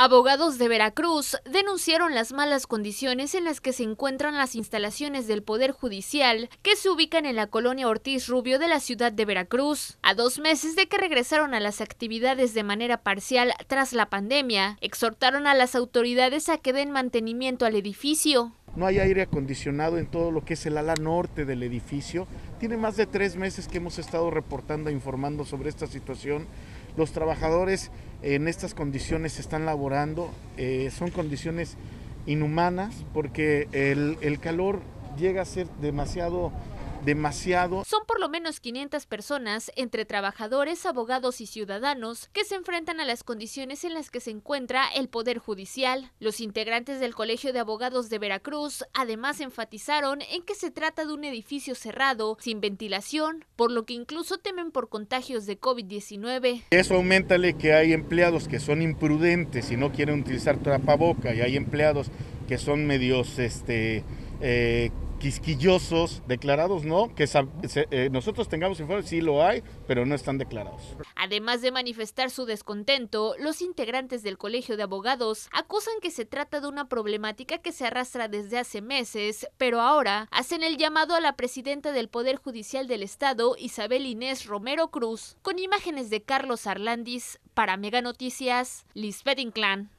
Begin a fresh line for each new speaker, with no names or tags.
Abogados de Veracruz denunciaron las malas condiciones en las que se encuentran las instalaciones del Poder Judicial que se ubican en la colonia Ortiz Rubio de la ciudad de Veracruz. A dos meses de que regresaron a las actividades de manera parcial tras la pandemia, exhortaron a las autoridades a que den mantenimiento al edificio. No hay aire
acondicionado en todo lo que es el ala norte del edificio. Tiene más de tres meses que hemos estado reportando e informando sobre esta situación los trabajadores en estas condiciones están laborando, eh, son condiciones inhumanas porque el calor llega a ser demasiado demasiado. Son
por lo menos 500 personas, entre trabajadores, abogados y ciudadanos, que se enfrentan a las condiciones en las que se encuentra el Poder Judicial. Los integrantes del Colegio de Abogados de Veracruz además enfatizaron en que se trata de un edificio cerrado, sin ventilación, por lo que incluso temen por contagios de COVID-19.
Eso aumentale que hay empleados que son imprudentes y no quieren utilizar trapaboca y hay empleados que son medios este, eh, quisquillosos, declarados no, que eh, nosotros tengamos información, sí lo hay, pero no están declarados.
Además de manifestar su descontento, los integrantes del Colegio de Abogados acusan que se trata de una problemática que se arrastra desde hace meses, pero ahora hacen el llamado a la presidenta del Poder Judicial del Estado, Isabel Inés Romero Cruz, con imágenes de Carlos Arlandis para Mega Noticias, Lisbeth Inclán.